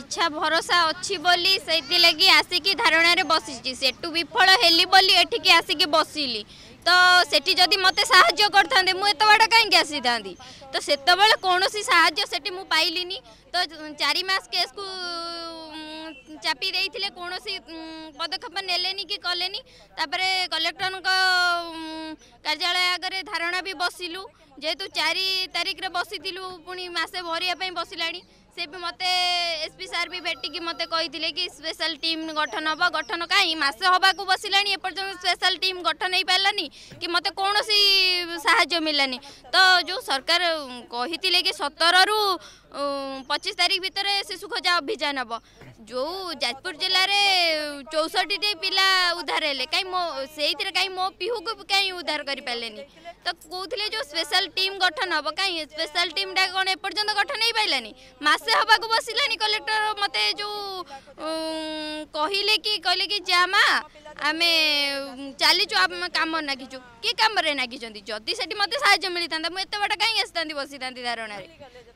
ইচ্ছা ভরসা অছি বলি সেইলাগি আসিকি ধারণারে বসিছি সেটু বিফল হেলি বলি এঠিকি আসিকি বসিলি তো সেটি যদি মতো সাহায্য করতে মু এত বড় কাইকি আসি থাকে তো সেতবে কৌশি সাহায্য সেটি মু পাইলিনি তো চারি মাস কেস কু চাপি ଦେଇଥିଲେ କୌଣସି ପଦକ୍ଷେପ ନେଲେନି କି କଲେନି ତାପରେ କଲେକ୍ଟରଙ୍କ କାର୍ଯ୍ୟାଳୟ ଆଗରେ ଧାରଣା ବି ବସିଲୁ ଯେହେତୁ ଚାରି ତାରିଖରେ ବସିଥିଲୁ ପୁଣି ମାସେ ଭରିବା ପାଇଁ ବସିଲାଣି ସେ ବି ମୋତେ ଏସ୍ପି ସାର୍ ବି ଭେଟିକି ମୋତେ କହିଥିଲେ କି ସ୍ପେଶାଲ ଟିମ୍ ଗଠନ ହେବ ଗଠନ କାହିଁ ମାସେ ହେବାକୁ ବସିଲାଣି ଏପର୍ଯ୍ୟନ୍ତ ସ୍ପେଶାଲ ଟିମ୍ ଗଠନ ହେଇପାରିଲାନି କି ମୋତେ କୌଣସି ସାହାଯ୍ୟ ମିଳିଲାନି ତ ଯେଉଁ ସରକାର କହିଥିଲେ କି ସତରରୁ ପଚିଶ ତାରିଖ ଭିତରେ ଶିଶୁ ଖୋଜା ଅଭିଯାନ ହେବ ଯେଉଁ ଯାଜପୁର ଜିଲ୍ଲାରେ चौसठी पिला उधार हेले कहीं मो से कहीं मो पीहू को कहीं उधार कर पारे तो कौते जो स्पेशल टीम गठन हम कहीं स्पेशल टीम टा कौन एपर्तंत गठन हो पारानी मसे हाबक बस लानी कलेक्टर मत जो କହିଲେ କି କହିଲେ କି ଯା ମା ଆମେ ଚାଲିଛୁ କାମ ନାଗିଛୁ କି କାମରେ ନାଗିଛନ୍ତି ଯଦି ସେଠି ମୋତେ ସାହାଯ୍ୟ ମିଳିଥାନ୍ତା ମୁଁ ଏତେ ବାଟ କାହିଁକି ଆସିଥାନ୍ତି ବସିଥାନ୍ତି ଧାରଣାରେ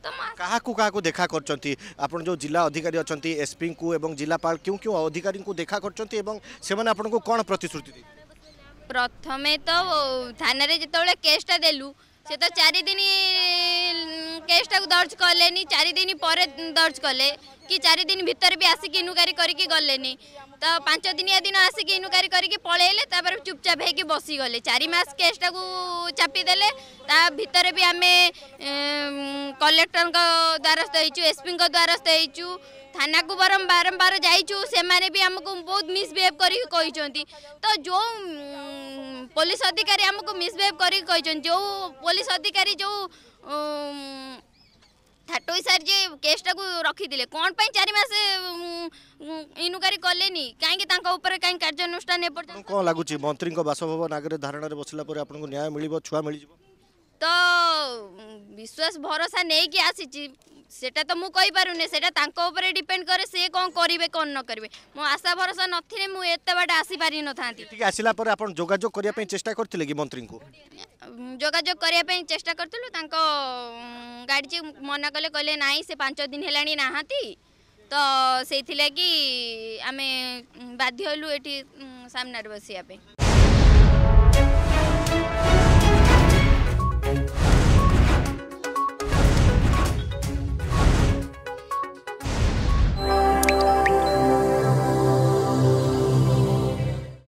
ତ କାହାକୁ କାହାକୁ ଦେଖା କରିଛନ୍ତି ଆପଣ ଯେଉଁ ଜିଲ୍ଲା ଅଧିକାରୀ ଅଛନ୍ତି ଏସ୍ପିଙ୍କୁ ଏବଂ ଜିଲ୍ଲାପାଳ କେଉଁ କେଉଁ ଅଧିକାରୀଙ୍କୁ ଦେଖା କରିଛନ୍ତି ଏବଂ ସେମାନେ ଆପଣଙ୍କୁ କ'ଣ ପ୍ରତିଶ୍ରୁତି ଦେଇଥିଲେ ପ୍ରଥମେ ତ ଥାନାରେ ଯେତେବେଳେ କେସ୍ଟା ଦେଲୁ ସେ ତ ଚାରିଦିନ কেসটাকে দর্জ কলেনি চারিদিন পরে দর্জ কলে কি চারিদিন ভিতরে বি আসিকি ইনুকারি করিকি গলেনি ତ ପାଞ୍ଚ ଦିନିଆ ଦିନ ଆସିକି ଇନକ୍ୱାରି କରିକି ପଳେଇଲେ ତାପରେ ଚୁପଚାପ ହେଇକି ବସିଗଲେ ଚାରି ମାସ କେସ୍ଟାକୁ ଚାପିଦେଲେ ତା ଭିତରେ ବି ଆମେ କଲେକ୍ଟରଙ୍କ ଦ୍ୱାରସ୍ଥ ହେଇଛୁ ଏସ୍ପିଙ୍କ ଦ୍ୱାରସ୍ଥ ହେଇଛୁ ଥାନାକୁ ବରଂ ବାରମ୍ବାର ଯାଇଛୁ ସେମାନେ ବି ଆମକୁ ବହୁତ ମିସ୍ବିହେଭ୍ କରିକି କହିଛନ୍ତି ତ ଯେଉଁ ପୋଲିସ ଅଧିକାରୀ ଆମକୁ ମିସ୍ବିହେଭ୍ କରିକି କହିଛନ୍ତି ଯେଉଁ ପୋଲିସ ଅଧିକାରୀ ଯେଉଁ ପଇସା ଯେ କେସ୍ଟାକୁ ରଖିଥିଲେ କ'ଣ ପାଇଁ ଚାରି ମାସ ଇନକ୍ୱାରି କଲେନି କାହିଁକି ତାଙ୍କ ଉପରେ କାହିଁକି କାର୍ଯ୍ୟାନୁଷ୍ଠାନ ଏପର୍ଯ୍ୟନ୍ତ କ'ଣ ଲାଗୁଛି ମନ୍ତ୍ରୀଙ୍କ ବାସଭବନ ଆଗରେ ଧାରଣାରେ ବସିଲା ପରେ ଆପଣଙ୍କୁ ନ୍ୟାୟ ମିଳିବ ଛୁଆ ମିଳିଯିବ ତ ବିଶ୍ୱାସ ଭରସା ନେଇକି ଆସିଛି ସେଟା ତ ମୁଁ କହିପାରୁନି ସେଟା ତାଙ୍କ ଉପରେ ଡିପେଣ୍ଡ କରେ ସେ କ'ଣ କରିବେ କ'ଣ ନ କରିବେ ମୋ ଆଶା ଭରସା ନଥିଲେ ମୁଁ ଏତେ ବାଟ ଆସିପାରିନଥାନ୍ତି ଆସିଲା ପରେ ଆପଣ ଯୋଗାଯୋଗ କରିବା ପାଇଁ ଚେଷ୍ଟା କରିଥିଲେ କି ମନ୍ତ୍ରୀଙ୍କୁ যোগাযোগ করা চেষ্টা করলু তা গাড়ি মনা কলে কলে না সে পাঁচ দিন হল না তো সেই লাগি আমি বাধ্য হলু এটি সামনার বসে